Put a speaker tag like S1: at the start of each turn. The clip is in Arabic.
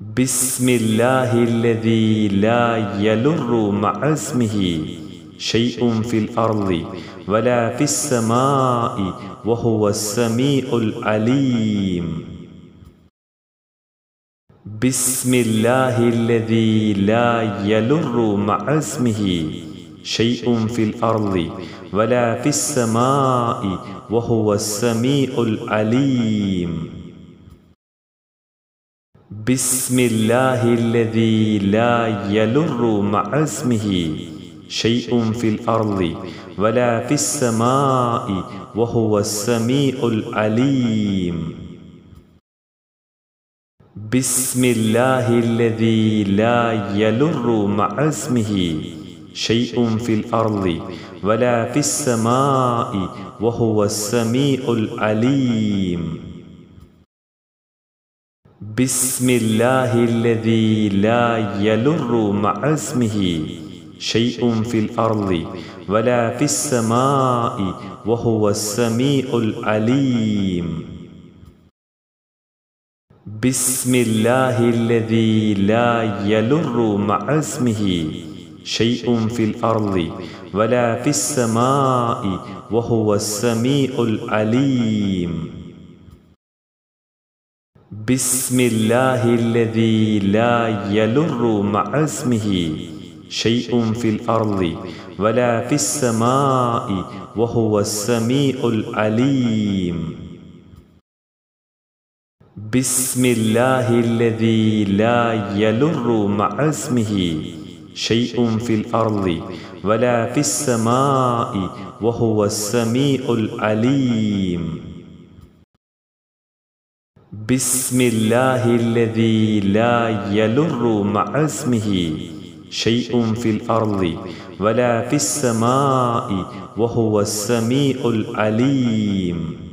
S1: بسم الله الذي لا يلر مع اسمه شيء في الأرض ولا في السماء وهو السميع العليم بسم الله الذي لا يلر مع اسمه شيء في الأرض ولا في السماء وهو السميع العليم بسم الله الذي لا يلر مع اسمه شيء في الأرض ولا في السماء وهو السميع العليم بسم الله الذي لا يلر مع اسمه شيء في الأرض ولا في السماء وهو السميع العليم بسم الله الذي لا يلر مع اسمه شيء في الأرض ولا في السماء وهو السميع العليم بسم الله الذي لا يلر مع اسمه شيء في الأرض ولا في السماء وهو السميع العليم بسم الله الذي لا يلر مع اسمه شيء في الأرض ولا في السماء وهو السميع العليم بسم الله الذي لا يلر مع اسمه شيء في الأرض ولا في السماء وهو السميع العليم بسم الله الذي لا يلر مع اسمه شيء في الأرض ولا في السماء وهو السميع العليم